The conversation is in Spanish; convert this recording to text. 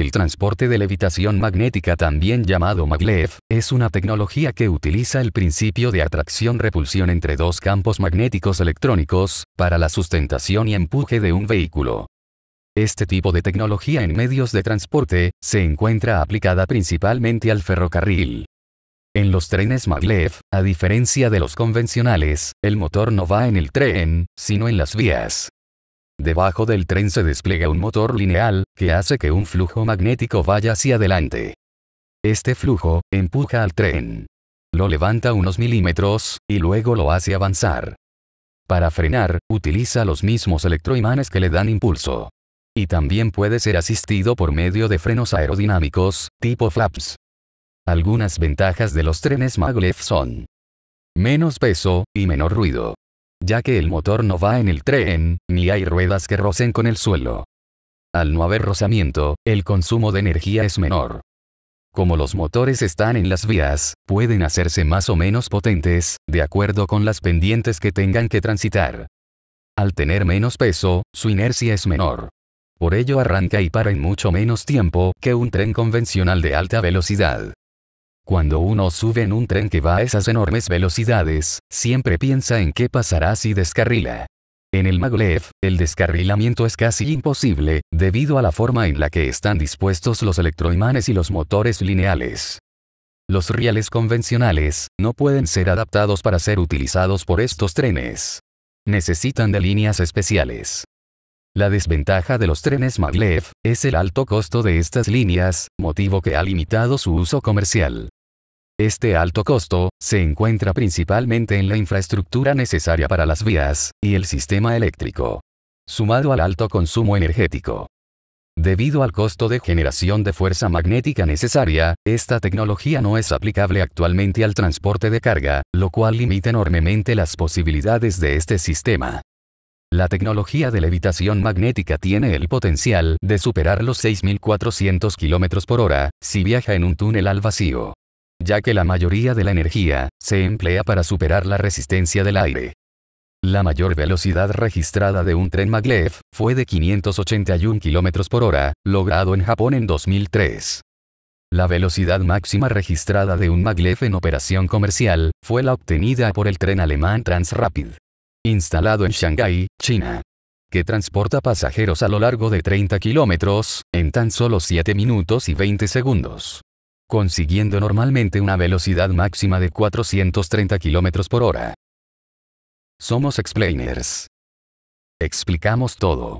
El transporte de levitación magnética también llamado maglev, es una tecnología que utiliza el principio de atracción-repulsión entre dos campos magnéticos electrónicos, para la sustentación y empuje de un vehículo. Este tipo de tecnología en medios de transporte, se encuentra aplicada principalmente al ferrocarril. En los trenes maglev, a diferencia de los convencionales, el motor no va en el tren, sino en las vías. Debajo del tren se despliega un motor lineal, que hace que un flujo magnético vaya hacia adelante. Este flujo, empuja al tren. Lo levanta unos milímetros, y luego lo hace avanzar. Para frenar, utiliza los mismos electroimanes que le dan impulso. Y también puede ser asistido por medio de frenos aerodinámicos, tipo flaps. Algunas ventajas de los trenes maglev son menos peso y menor ruido ya que el motor no va en el tren, ni hay ruedas que rocen con el suelo. Al no haber rozamiento, el consumo de energía es menor. Como los motores están en las vías, pueden hacerse más o menos potentes, de acuerdo con las pendientes que tengan que transitar. Al tener menos peso, su inercia es menor. Por ello arranca y para en mucho menos tiempo que un tren convencional de alta velocidad. Cuando uno sube en un tren que va a esas enormes velocidades, siempre piensa en qué pasará si descarrila. En el maglev, el descarrilamiento es casi imposible, debido a la forma en la que están dispuestos los electroimanes y los motores lineales. Los riales convencionales, no pueden ser adaptados para ser utilizados por estos trenes. Necesitan de líneas especiales. La desventaja de los trenes maglev, es el alto costo de estas líneas, motivo que ha limitado su uso comercial. Este alto costo, se encuentra principalmente en la infraestructura necesaria para las vías, y el sistema eléctrico. Sumado al alto consumo energético. Debido al costo de generación de fuerza magnética necesaria, esta tecnología no es aplicable actualmente al transporte de carga, lo cual limita enormemente las posibilidades de este sistema. La tecnología de levitación magnética tiene el potencial de superar los 6.400 km por hora, si viaja en un túnel al vacío ya que la mayoría de la energía se emplea para superar la resistencia del aire. La mayor velocidad registrada de un tren maglev fue de 581 km por hora, logrado en Japón en 2003. La velocidad máxima registrada de un maglev en operación comercial fue la obtenida por el tren alemán Transrapid, instalado en Shanghái, China, que transporta pasajeros a lo largo de 30 kilómetros en tan solo 7 minutos y 20 segundos consiguiendo normalmente una velocidad máxima de 430 km por hora. Somos explainers. Explicamos todo.